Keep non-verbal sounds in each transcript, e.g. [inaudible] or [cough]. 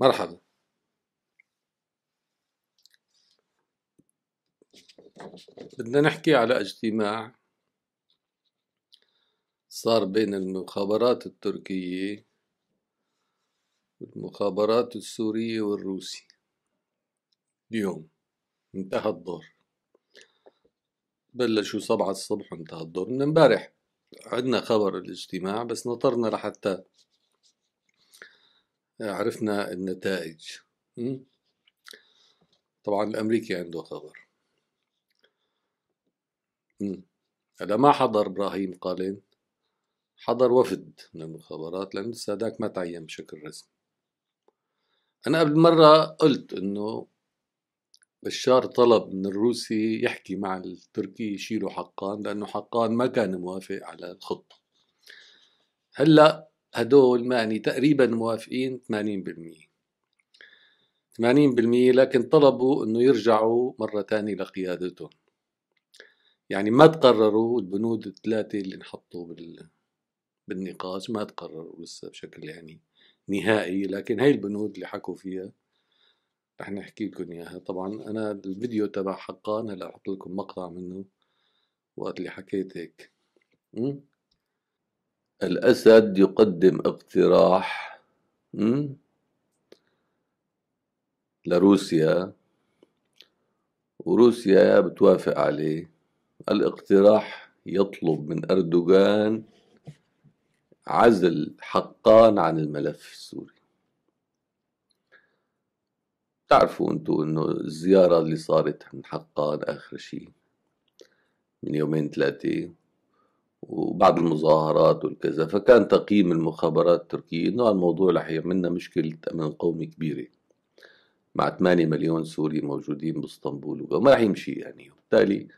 مرحبا بدنا نحكي على اجتماع صار بين المخابرات التركية والمخابرات السورية والروسية اليوم انتهى الظهر بلشوا سبعة الصبح انتهى الظهر من امبارح عندنا خبر الاجتماع بس نطرنا لحتى عرفنا النتائج طبعا الأمريكي عنده خبر هذا ما حضر إبراهيم قالين حضر وفد من المخابرات لانه لسه ما تعين بشكل رسمي أنا قبل مرة قلت إنه بشار طلب من الروسي يحكي مع التركي يشيلوا حقان لأنه حقان ما كان موافق على الخطة هلأ هدول معني يعني تقريبا موافقين 80% 80% لكن طلبوا انه يرجعوا مرة تانية لقيادتهم يعني ما تقرروا البنود الثلاثة اللي انحطوا بال... بالنقاش ما تقرروا لسه بشكل يعني نهائي لكن هاي البنود اللي حكوا فيها رح نحكي لكم اياها طبعا انا الفيديو تبع حقان هلا احط لكم مقطع منه وقت اللي حكيت هيك م? الأسد يقدم اقتراح لروسيا وروسيا بتوافق عليه الاقتراح يطلب من أردوغان عزل حقان عن الملف السوري تعرفوا انتو انه الزيارة اللي صارت من حقان اخر شيء من يومين ثلاثة وبعض المظاهرات والكذا فكان تقييم المخابرات التركية أنه الموضوع رح يعملنا مشكلة أمن قومي كبيرة مع 8 مليون سوري موجودين باسطنبول وما رح يمشي يعني وبالتالي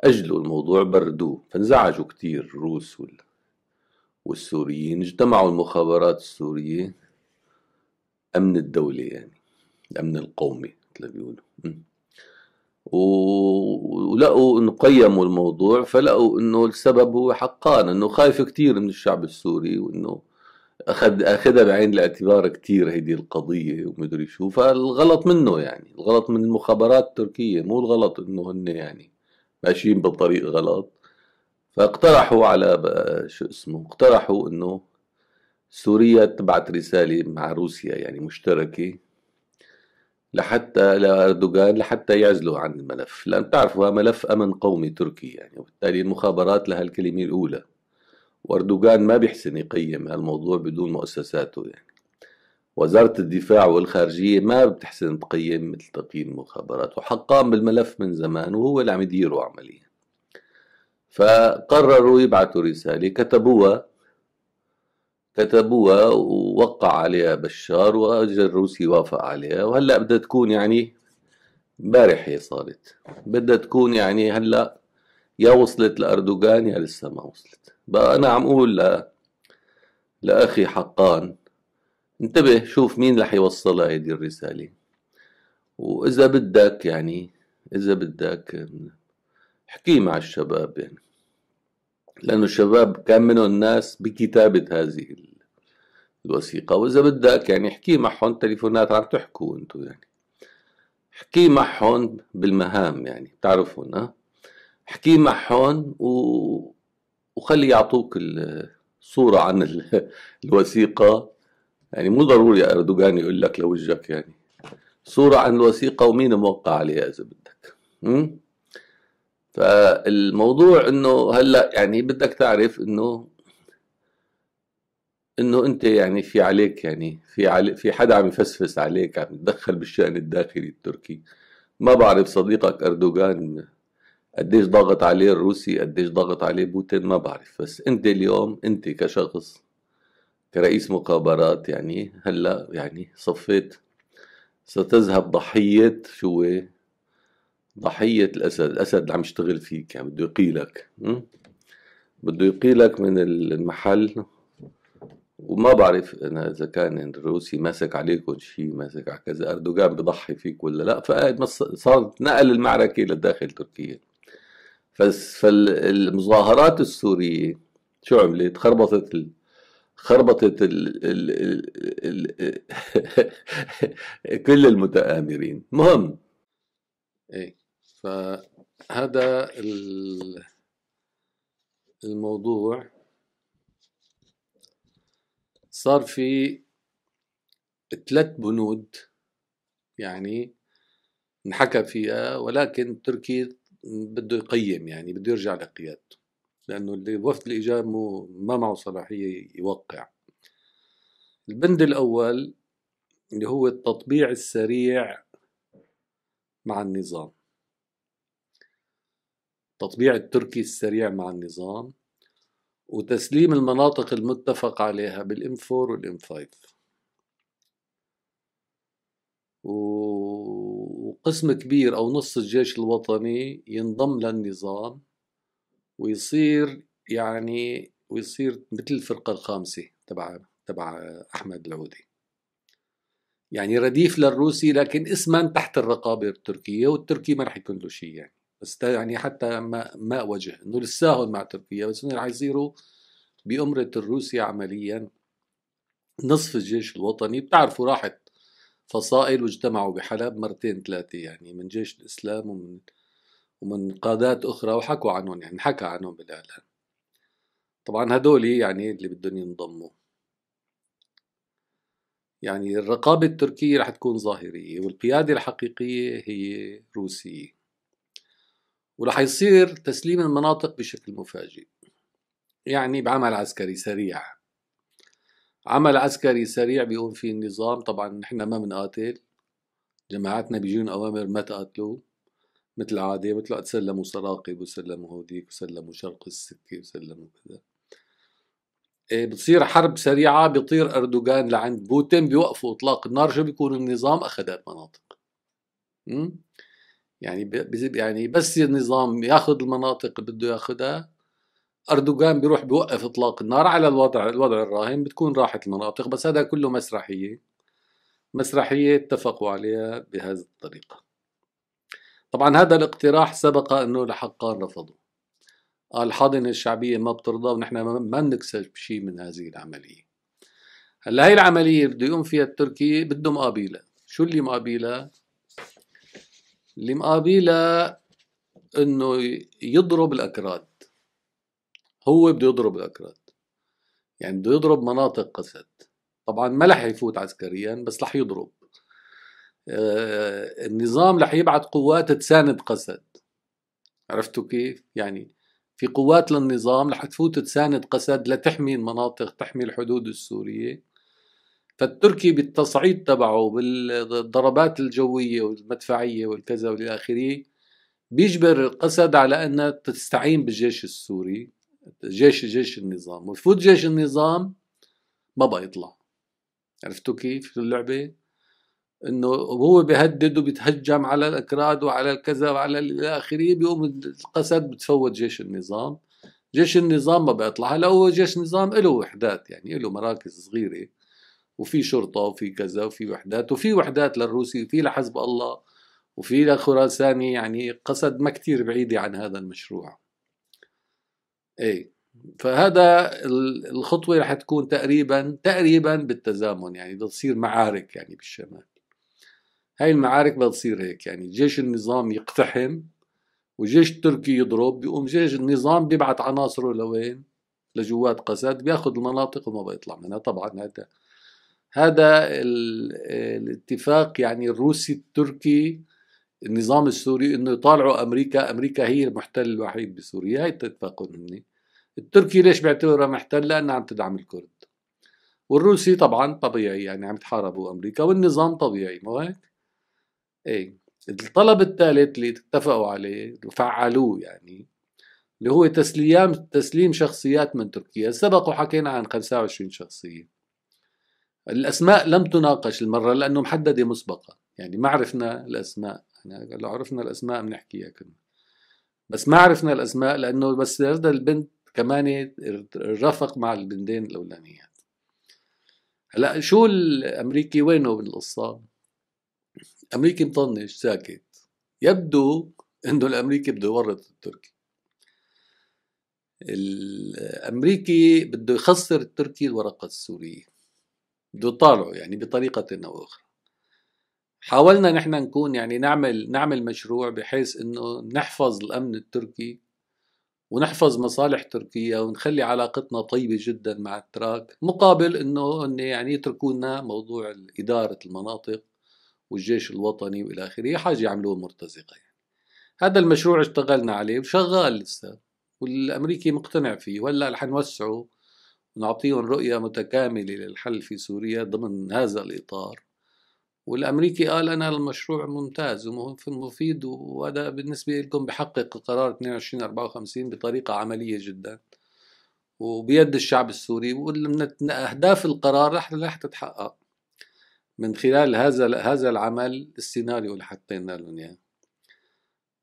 أجلوا الموضوع بردوه فانزعجوا كتير الروس وال... والسوريين اجتمعوا المخابرات السورية أمن الدولة يعني الأمن القومي مثل ما بيقولوا ولقوا انه قيموا الموضوع فلقوا انه السبب هو حقان انه خايف كثير من الشعب السوري وانه اخذ اخذها بعين الاعتبار كثير هيدي القضيه ومدري شو فالغلط منه يعني الغلط من المخابرات التركيه مو الغلط انه هن يعني ماشيين بالطريق غلط فاقترحوا على شو اسمه اقترحوا انه سوريا تبعت رساله مع روسيا يعني مشتركه لحتى لاردوغان لحتى يعزلوا عن الملف لان تعرفوا ملف امن قومي تركي يعني وبالتالي المخابرات لها الكلمه الاولى واردوغان ما بيحسن يقيم هالموضوع بدون مؤسساته يعني وزارة الدفاع والخارجية ما بتحسن تقيم مثل تقييم المخابرات وحقان بالملف من زمان وهو اللي عم يديره عمليا فقرروا يبعثوا رسالة كتبوها كتبوها ووقع عليها بشار واجا الروسي وافق عليها وهلا بدها تكون يعني امبارح هي صارت بدها تكون يعني هلا يا وصلت لاردوغان يا لسه ما وصلت بقى انا عم اقول لاخي حقان انتبه شوف مين رح يوصلها هيدي الرساله واذا بدك يعني اذا بدك احكي مع الشباب يعني لأنه الشباب كان منهم الناس بكتابة هذه الوثيقة وإذا بدك يعني احكي معهم تليفونات عم تحكوا أنتم يعني احكي معهم بالمهام يعني بتعرفون ها احكي معهم و... وخلي يعطوك الصورة عن ال... الوثيقة يعني مو ضروري أردوغان يقول لك لوجهك يعني صورة عن الوثيقة ومين موقع عليها إذا بدك م? فالموضوع انه هلا يعني بدك تعرف انه انه انت يعني في عليك يعني في علي في حدا عم يفسفس عليك عم يتدخل بالشان الداخلي التركي ما بعرف صديقك اردوغان قديش ضغط عليه الروسي قديش ضغط عليه بوتين ما بعرف بس انت اليوم انت كشخص كرئيس مخابرات يعني هلا يعني صفيت ستذهب ضحية شو ضحية الأسد الأسد عم يشتغل فيك يعني بده يقيلك بده يقيلك من المحل وما بعرف انا اذا كان الروسي ماسك عليكم شيء ماسك على كذا اردوغان بضحي فيك ولا لا فقاعد صار نقل المعركه لداخل تركيا فالمظاهرات السوريه شو عملت خربطت ال... خربطت ال... ال... ال... ال... [laughs] كل المتآمرين مهم ايه فهذا الموضوع صار في ثلاث بنود يعني انحكى فيها ولكن تركي بده يقيم يعني بده يرجع لقيادته لانه وفد الاجاب مو ما معه صلاحيه يوقع البند الاول اللي هو التطبيع السريع مع النظام تطبيع التركي السريع مع النظام وتسليم المناطق المتفق عليها بالام 4 والام 5 وقسم كبير او نص الجيش الوطني ينضم للنظام ويصير يعني ويصير مثل الفرقة الخامسة تبع تبع أحمد العودي يعني رديف للروسي لكن اسما تحت الرقابة التركية والتركي ما رح يكون له شيء يعني بس يعني حتى ما ما وجه انه لساهم مع تركيا بس انه رح يصيروا بأمرة الروسيا عمليا نصف الجيش الوطني بتعرفوا راحت فصائل واجتمعوا بحلب مرتين ثلاثة يعني من جيش الإسلام ومن ومن قادات أخرى وحكوا عنهم يعني حكى عنهم بالإعلام طبعا هدول يعني اللي بدهم ينضموا يعني الرقابة التركية رح تكون ظاهرية والقيادة الحقيقية هي روسية ورح يصير تسليم المناطق بشكل مفاجئ يعني بعمل عسكري سريع عمل عسكري سريع بيقوم فيه النظام طبعا نحن ما بنقاتل جماعتنا بيجون اوامر ما تقاتلوا مثل العاده بيطلعوا تسلموا سراقب وسلموا هوديك وسلموا شرق السكه وسلموا كذا إيه، بتصير حرب سريعة بيطير أردوغان لعند بوتين بيوقفوا إطلاق النار شو بيكون النظام أخذ المناطق يعني يعني بس النظام ياخذ المناطق اللي بده ياخذها اردوغان بيروح بيوقف اطلاق النار على الوضع الوضع الراهن بتكون راحت المناطق بس هذا كله مسرحيه مسرحيه اتفقوا عليها بهذه الطريقه طبعا هذا الاقتراح سبق انه لحقان رفضوا قال الحاضنه الشعبيه ما بترضى ونحن ما بنكسب شيء من هذه العمليه هلا هي العمليه بده يقوم فيها التركي بده مقابله شو اللي مقابله اللي مقابله انه يضرب الاكراد هو بده يضرب الاكراد يعني بده يضرب مناطق قسد طبعا ما رح يفوت عسكريا بس رح يضرب آه النظام رح يبعث قوات تساند قسد عرفتوا كيف يعني في قوات للنظام رح تفوت تساند قسد لتحمي المناطق تحمي الحدود السوريه فالتركي بالتصعيد تبعه بالضربات الجوية والمدفعية والكذا والى اخره بيجبر الاسد على انها تستعين بالجيش السوري جيش جيش النظام وفوت جيش النظام ما بقى يطلع عرفتوا كيف اللعبة انه هو بيهدد وبيتهجم على الاكراد وعلى الكذا وعلى الى اخره بيقوم القسد بتفوت جيش النظام جيش النظام ما بيطلع هلا هو جيش نظام له وحدات يعني له مراكز صغيره وفي شرطه وفي كذا وفي وحدات وفي وحدات للروسي وفي لحزب الله وفي لخراساني يعني قصد ما كتير بعيده عن هذا المشروع ايه فهذا الخطوه رح تكون تقريبا تقريبا بالتزامن يعني بدها تصير معارك يعني بالشمال هاي المعارك بدها تصير هيك يعني جيش النظام يقتحم وجيش التركي يضرب بيقوم جيش النظام بيبعت عناصره لوين لجوات قسد بياخذ المناطق وما بيطلع منها طبعا هذا هذا الاتفاق يعني الروسي التركي النظام السوري انه يطالعوا امريكا امريكا هي المحتل الوحيد بسوريا هي اتفاق مني التركي ليش بيعتبرها محتل لانها عم تدعم الكرد والروسي طبعا طبيعي يعني عم تحاربوا امريكا والنظام طبيعي مو هيك ايه الطلب الثالث اللي اتفقوا عليه وفعلوه يعني اللي هو تسليم تسليم شخصيات من تركيا سبق وحكينا عن 25 شخصيه الاسماء لم تناقش المره لانه محدده مسبقا يعني ما عرفنا الاسماء يعني لو عرفنا الاسماء بنحكيها كنا بس ما عرفنا الاسماء لانه بس هذا البنت كمان رفق مع البنتين الاولانيات هلا شو الامريكي وينه بالقصه؟ امريكي مطنش ساكت يبدو انه الامريكي بده يورط التركي الامريكي بده يخسر التركي الورقه السوريه بده يطالعوا يعني بطريقة أو أخرى حاولنا نحن نكون يعني نعمل نعمل مشروع بحيث انه نحفظ الامن التركي ونحفظ مصالح تركيا ونخلي علاقتنا طيبه جدا مع التراك مقابل انه ان يعني يتركوا لنا موضوع اداره المناطق والجيش الوطني والى اخره حاجه يعملوه مرتزقه يعني. هذا المشروع اشتغلنا عليه وشغال لسه والامريكي مقتنع فيه وهلا رح نوسعه نعطيهم رؤية متكاملة للحل في سوريا ضمن هذا الإطار والأمريكي قال أنا المشروع ممتاز ومفيد وهذا بالنسبة لكم بحقق قرار 2254 بطريقة عملية جدا وبيد الشعب السوري أهداف القرار رح رح تتحقق من خلال هذا هذا العمل السيناريو اللي حطينا لهم اياه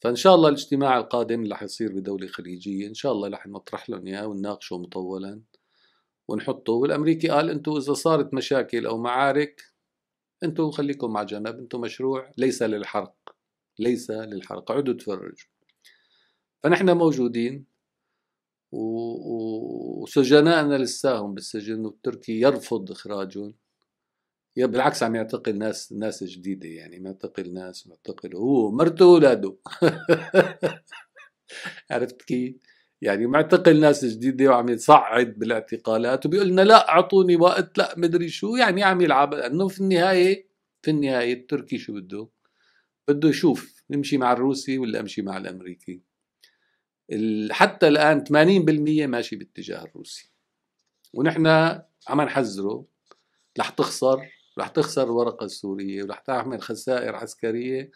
فان شاء الله الاجتماع القادم اللي حيصير بدوله خليجيه ان شاء الله رح نطرح لهم اياه ونناقشه مطولا ونحطه والامريكي قال انتم اذا صارت مشاكل او معارك انتم خليكم مع جنب انتم مشروع ليس للحرق ليس للحرق عدوا تفرجوا فنحن موجودين وسجنائنا لساهم بالسجن والتركي يرفض اخراجهم بالعكس عم يعتقل ناس ناس جديده يعني معتقل ناس معتقل هو مرته واولاده [laughs] عرفت كيف؟ يعني معتقل ناس جديده وعم يصعد بالاعتقالات وبيقول لنا لا اعطوني وقت لا مدري شو يعني عم يلعب انه في النهايه في النهايه التركي شو بده؟ بده يشوف نمشي مع الروسي ولا امشي مع الامريكي حتى الان 80% ماشي باتجاه الروسي ونحن عم نحذره رح تخسر رح تخسر الورقه السوريه ورح تعمل خسائر عسكريه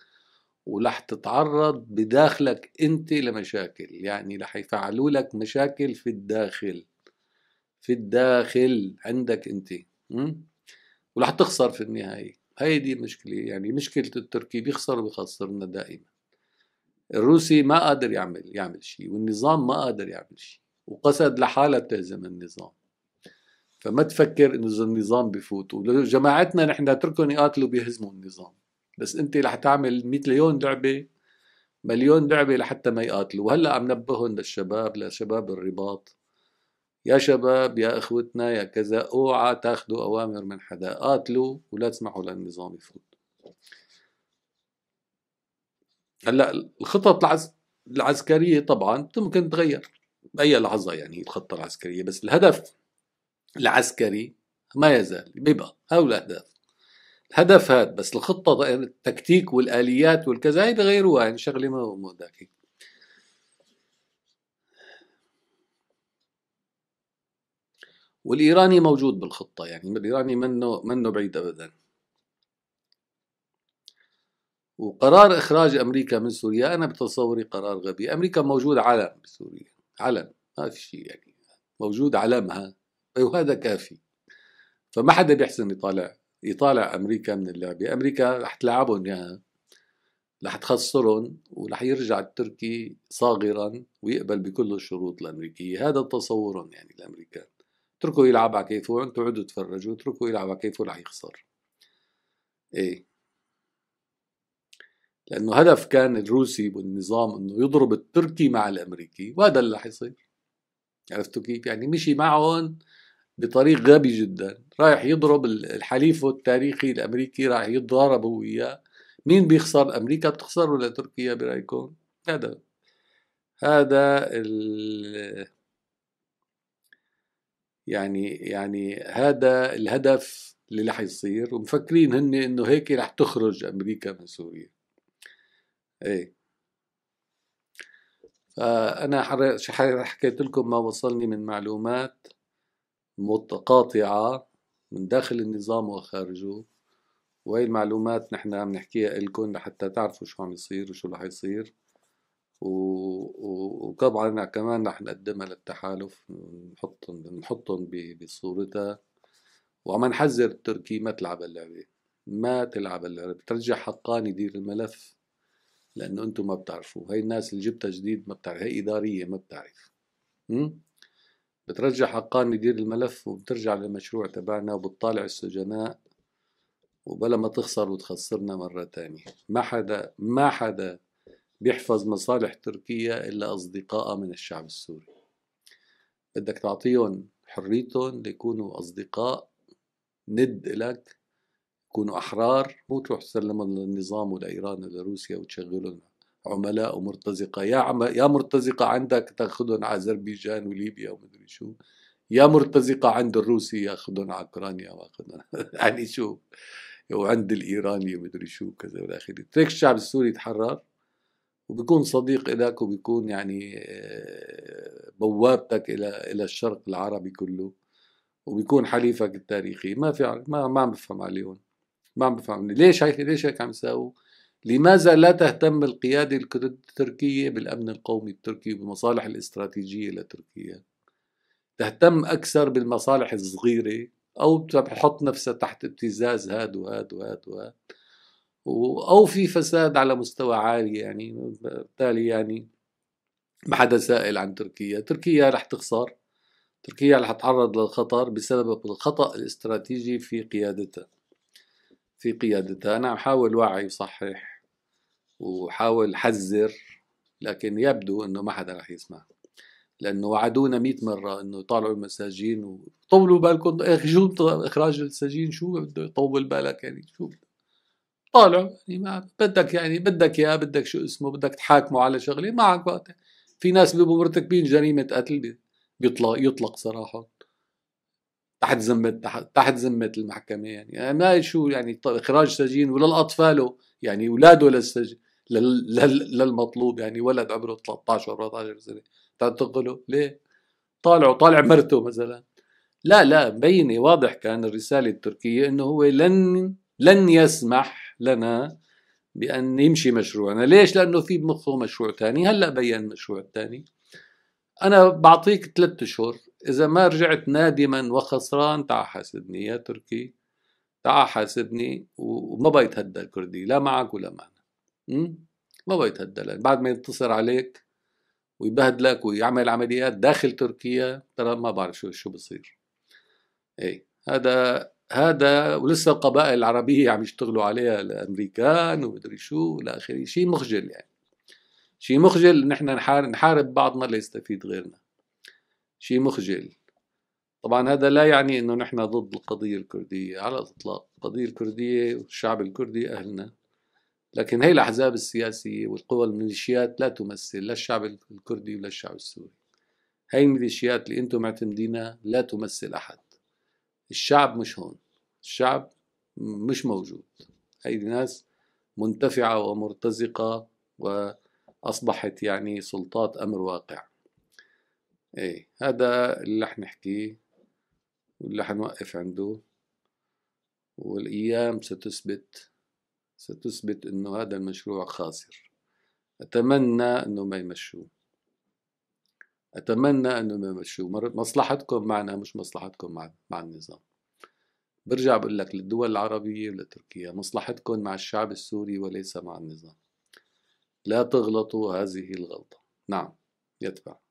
ولح تتعرض بداخلك انت لمشاكل يعني رح يفعلوا لك مشاكل في الداخل في الداخل عندك انت ورح تخسر في النهايه هاي دي المشكله يعني مشكله التركي بيخسر وبيخسرنا دائما الروسي ما قادر يعمل يعمل شيء والنظام ما قادر يعمل شيء وقسد لحالها بتهزم النظام فما تفكر انه النظام بفوت وجماعتنا نحن نتركهم يقاتلوا بيهزموا النظام بس انت رح تعمل 100 مليون لعبه مليون لعبه لحتى ما يقاتلوا وهلا عم نبههم للشباب لشباب الرباط يا شباب يا اخوتنا يا كذا اوعى تاخذوا اوامر من حدا قاتلوا ولا تسمحوا للنظام يفوت هلا الخطط العز... العسكريه طبعا ممكن تتغير باي لحظه يعني الخطه العسكريه بس الهدف العسكري ما يزال بيبقى هو الاهداف الهدف هاد بس الخطة التكتيك والآليات والكذا هي بغيروها يعني شغلة ما مو ذاك والإيراني موجود بالخطة يعني الإيراني منه منه بعيد أبدا وقرار إخراج أمريكا من سوريا أنا بتصوري قرار غبي أمريكا موجود علم بسوريا علم ما في شيء يعني موجود علمها وهذا كافي فما حدا بيحسن يطالع يطالع امريكا من اللعبه امريكا رح تلعبهم اياها رح تخسرهم ورح يرجع التركي صاغرا ويقبل بكل الشروط الامريكيه هذا تصورهم يعني الامريكان اتركوا يلعب على كيفه وانتم اقعدوا تفرجوا اتركوا يلعب على كيفه رح يخسر ايه لانه هدف كان الروسي والنظام انه يضرب التركي مع الامريكي وهذا اللي رح يصير عرفتوا كيف يعني مشي معهم بطريق غبي جدا رايح يضرب الحليف التاريخي الامريكي رايح يتضارب هو وياه مين بيخسر امريكا بتخسر ولا تركيا برايكم هذا هذا ال يعني يعني هذا الهدف اللي رح يصير ومفكرين هن انه هيك رح تخرج امريكا من سوريا ايه فانا حكيت لكم ما وصلني من معلومات متقاطعة من داخل النظام وخارجه وهي المعلومات نحن عم نحكيها لكم لحتى تعرفوا شو عم يصير وشو رح يصير و... و... وطبعا كمان رح نقدمها للتحالف نحطهم نحطهم ب... بصورتها وعم نحذر التركي ما تلعب اللعبة ما تلعب اللعبة بترجع حقان يدير الملف لأنه أنتم ما بتعرفوا هاي الناس اللي جبتها جديد ما بتعرف هي إدارية ما بتعرف م? بترجع حقان يدير الملف وبترجع للمشروع تبعنا وبتطالع السجناء وبلا ما تخسر وتخسرنا مرة تانية ما حدا ما حدا بيحفظ مصالح تركيا إلا أصدقائها من الشعب السوري بدك تعطيهم حريتهم ليكونوا أصدقاء ند إلك يكونوا أحرار مو تروح تسلمهم للنظام ولإيران ولروسيا وتشغلهم عملاء ومرتزقه يا عم يا مرتزقه عندك تاخذهم على اذربيجان وليبيا ومدري شو يا مرتزقه عند الروسي ياخذهم على اوكرانيا [laughs] يعني شو وعند الايراني مدري شو كذا والى اخره تريك الشعب السوري يتحرر وبكون صديق لك وبكون يعني آه، بوابتك الى الى الشرق العربي كله وبيكون حليفك التاريخي ما في ما ما عم بفهم عليهم ما عم بفهم ليش هيك ليش هيك عم يساووا لماذا لا تهتم القيادة التركية بالأمن القومي التركي وبالمصالح الاستراتيجية لتركيا تهتم أكثر بالمصالح الصغيرة أو بتحط نفسها تحت ابتزاز هاد وهاد وهاد وهاد أو في فساد على مستوى عالي يعني بالتالي يعني ما حدا سائل عن تركيا تركيا رح تخسر تركيا رح تتعرض للخطر بسبب الخطأ الاستراتيجي في قيادتها في قيادتها أنا أحاول وعي وصحح وحاول حذر لكن يبدو انه ما حدا رح يسمع لانه وعدونا 100 مره انه يطالعوا المساجين وطولوا بالكم شو اخراج السجين شو بده يطول بالك يعني شو طالع يعني ما بدك يعني بدك يا بدك شو اسمه بدك تحاكمه على شغله معك وقت في ناس بيبقوا مرتكبين جريمه قتل بيطلق يطلق سراحهم تحت ذمه تحت, ذمه المحكمه يعني, يعني ما شو يعني اخراج سجين ولا يعني اولاده للسجن للمطلوب يعني ولد عمره 13 14 سنه تنتقله ليه؟ طالعه طالع مرته مثلا لا لا مبينه واضح كان الرساله التركيه انه هو لن لن يسمح لنا بان يمشي مشروعنا ليش لانه في بمخه مشروع ثاني هلا بين المشروع الثاني انا بعطيك ثلاثة اشهر اذا ما رجعت نادما وخسران تعا حاسبني يا تركي تعا حاسبني وما بيتهدى الكردي لا معك ولا معك إمم؟ ما بيتهدى بعد ما ينتصر عليك ويبهدلك ويعمل عمليات داخل تركيا ترى ما بعرف شو شو بصير اي هذا هذا ولسه القبائل العربية [laughs] عم يشتغلوا عليها الأمريكان ومدري شو إلى آخره شيء مخجل يعني شيء مخجل نحن نحارب, نحارب بعضنا ليستفيد غيرنا شيء مخجل طبعا هذا لا يعني انه نحن ضد القضية الكردية على الاطلاق القضية الكردية والشعب الكردي اهلنا لكن هي الأحزاب السياسية والقوى الميليشيات لا تمثل لا الشعب الكردي ولا الشعب السوري هي الميليشيات اللي انتم معتمدينها لا تمثل أحد الشعب مش هون الشعب مش موجود هي ناس منتفعة ومرتزقة وأصبحت يعني سلطات أمر واقع إيه هذا اللي رح نحكيه واللي حنوقف عنده والأيام ستثبت ستثبت أنه هذا المشروع خاسر أتمنى أنه ما يمشوه أتمنى أنه ما يمشوه مصلحتكم معنا مش مصلحتكم مع, مع النظام برجع بقول لك للدول العربية ولتركيا مصلحتكم مع الشعب السوري وليس مع النظام لا تغلطوا هذه الغلطة نعم يتبع